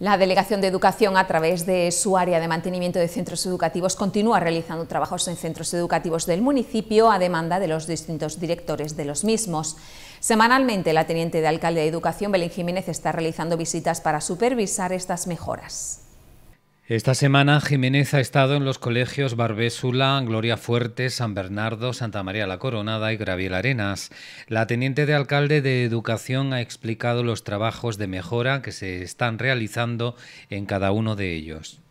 La Delegación de Educación, a través de su área de mantenimiento de centros educativos, continúa realizando trabajos en centros educativos del municipio a demanda de los distintos directores de los mismos. Semanalmente, la Teniente de Alcalde de Educación, Belén Jiménez, está realizando visitas para supervisar estas mejoras. Esta semana Jiménez ha estado en los colegios Barbésula, Gloria Fuerte, San Bernardo, Santa María la Coronada y Graviel Arenas. La teniente de alcalde de Educación ha explicado los trabajos de mejora que se están realizando en cada uno de ellos.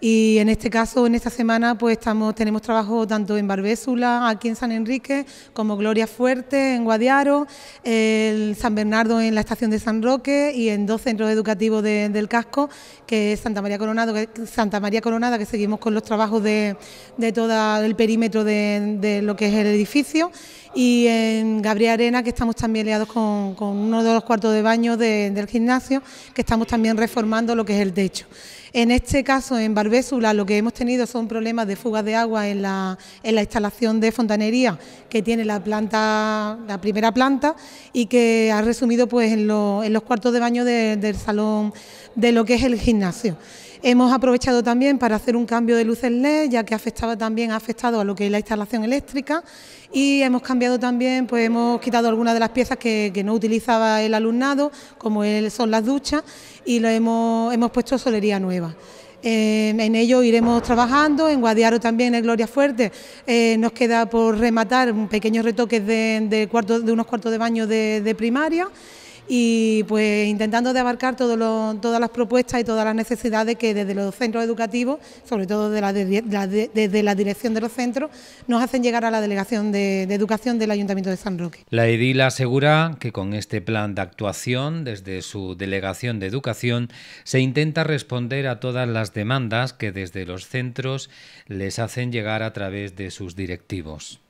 Y en este caso, en esta semana, pues estamos, tenemos trabajo tanto en Barbésula, aquí en San Enrique, como Gloria Fuerte, en Guadiaro, el San Bernardo en la estación de San Roque y en dos centros educativos del casco, que es Santa María Coronado, que Santa María Coronada, que seguimos con los trabajos de, de todo el perímetro de, lo que es el edificio y en Gabriel Arena, que estamos también liados con, con uno de los cuartos de baño del gimnasio, que estamos también reformando lo que es el techo. En este caso, en Barbésula... Arbésula lo que hemos tenido son problemas de fugas de agua en la, instalación de fontanería que tiene la planta, la primera planta, y que ha resumido pues en, los cuartos de baño del salón de lo que es el gimnasio. Hemos aprovechado también para hacer un cambio de luces LED, ya que afectaba también ha afectado a lo que es la instalación eléctrica y hemos cambiado también, pues hemos quitado algunas de las piezas que, no utilizaba el alumnado, como son las duchas, y lo hemos, hemos puesto solería nueva en ello iremos trabajando, en Guadiaro también, en Gloria Fuerte, eh, nos queda por rematar pequeños retoques de, de, de unos cuartos de baño de primaria y pues intentando de abarcar todas las propuestas y todas las necesidades que desde los centros educativos, sobre todo la, desde la dirección de los centros, nos hacen llegar a la Delegación de, Educación del Ayuntamiento de San Roque. La edil asegura que con este plan de actuación desde su Delegación de Educación se intenta responder a todas las demandas que desde los centros les hacen llegar a través de sus directivos.